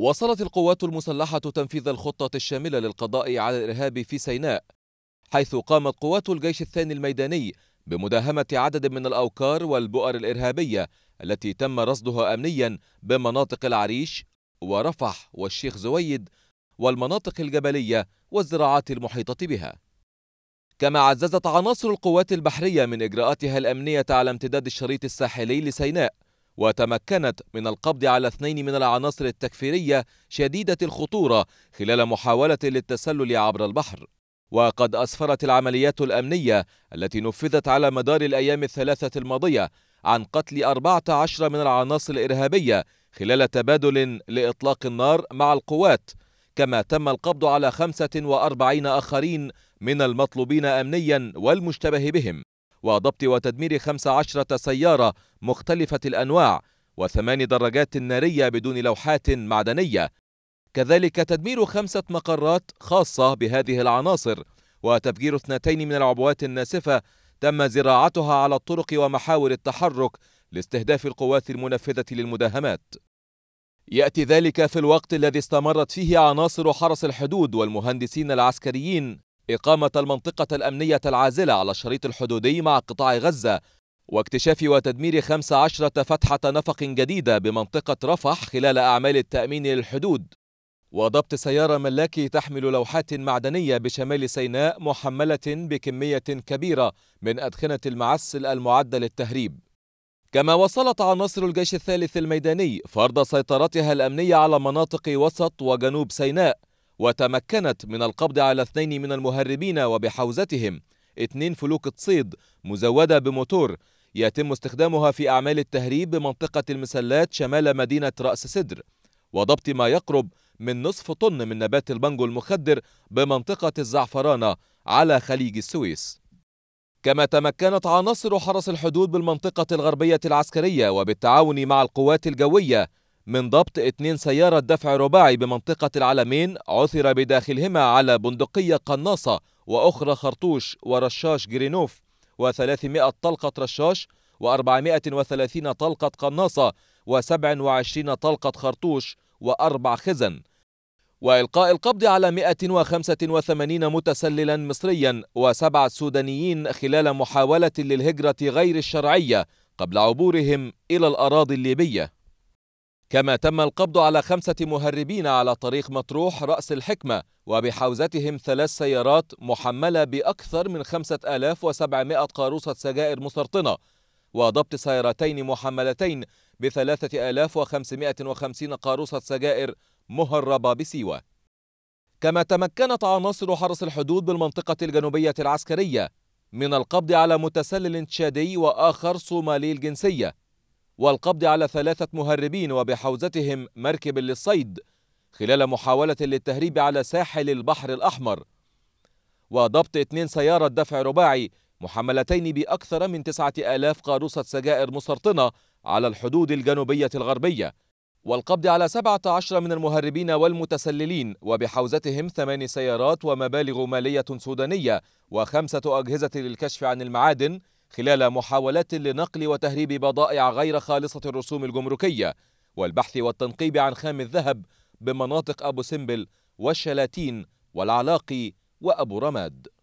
واصلت القوات المسلحة تنفيذ الخطة الشاملة للقضاء على الإرهاب في سيناء حيث قامت قوات الجيش الثاني الميداني بمداهمة عدد من الأوكار والبؤر الإرهابية التي تم رصدها أمنيا بمناطق العريش ورفح والشيخ زويد والمناطق الجبلية والزراعات المحيطة بها كما عززت عناصر القوات البحرية من إجراءاتها الأمنية على امتداد الشريط الساحلي لسيناء وتمكنت من القبض على اثنين من العناصر التكفيرية شديدة الخطورة خلال محاولة للتسلل عبر البحر وقد أسفرت العمليات الأمنية التي نفذت على مدار الأيام الثلاثة الماضية عن قتل 14 من العناصر الإرهابية خلال تبادل لإطلاق النار مع القوات كما تم القبض على 45 آخرين من المطلوبين أمنيا والمشتبه بهم وضبط وتدمير 15 سيارة مختلفة الأنواع وثمان دراجات نارية بدون لوحات معدنية كذلك تدمير خمسة مقرات خاصة بهذه العناصر وتفجير اثنتين من العبوات الناسفة تم زراعتها على الطرق ومحاور التحرك لاستهداف القوات المنفذة للمداهمات يأتي ذلك في الوقت الذي استمرت فيه عناصر حرس الحدود والمهندسين العسكريين إقامة المنطقة الأمنية العازلة على الشريط الحدودي مع قطاع غزة واكتشاف وتدمير 15 فتحة نفق جديدة بمنطقة رفح خلال أعمال التأمين للحدود وضبط سيارة ملاكي تحمل لوحات معدنية بشمال سيناء محملة بكمية كبيرة من أدخنة المعسل المعدة للتهريب كما وصلت عناصر الجيش الثالث الميداني فرض سيطرتها الأمنية على مناطق وسط وجنوب سيناء وتمكنت من القبض على اثنين من المهربين وبحوزتهم اثنين فلوكة صيد مزودة بموتور يتم استخدامها في أعمال التهريب بمنطقة المسلات شمال مدينة رأس سدر وضبط ما يقرب من نصف طن من نبات البانجو المخدر بمنطقة الزعفرانة على خليج السويس كما تمكنت عناصر حرس الحدود بالمنطقة الغربية العسكرية وبالتعاون مع القوات الجوية من ضبط اثنين سيارة دفع رباعي بمنطقة العلمين عثر بداخلهما على بندقية قناصة وأخرى خرطوش ورشاش جرينوف و300 طلقة رشاش و430 طلقة قناصة و27 طلقة خرطوش وأربع خزن وإلقاء القبض على 185 متسللا مصريا وسبعة سودانيين خلال محاولة للهجرة غير الشرعية قبل عبورهم إلى الأراضي الليبية كما تم القبض على خمسة مهربين على طريق مطروح رأس الحكمة وبحوزتهم ثلاث سيارات محملة بأكثر من 5700 قاروصة سجائر مسرطنة وضبط سيارتين محملتين ب 3550 قاروصة سجائر مهربة بسيوة كما تمكنت عناصر حرس الحدود بالمنطقة الجنوبية العسكرية من القبض على متسلل تشادي وآخر صومالي الجنسية والقبض على ثلاثة مهربين وبحوزتهم مركب للصيد خلال محاولة للتهريب على ساحل البحر الأحمر وضبط اثنين سيارة دفع رباعي محملتين بأكثر من تسعة آلاف قاروصة سجائر مسرطنة على الحدود الجنوبية الغربية والقبض على 17 من المهربين والمتسللين وبحوزتهم ثمان سيارات ومبالغ مالية سودانية وخمسة أجهزة للكشف عن المعادن خلال محاولات لنقل وتهريب بضائع غير خالصة الرسوم الجمركية والبحث والتنقيب عن خام الذهب بمناطق أبو سمبل والشلاتين والعلاقي وأبو رماد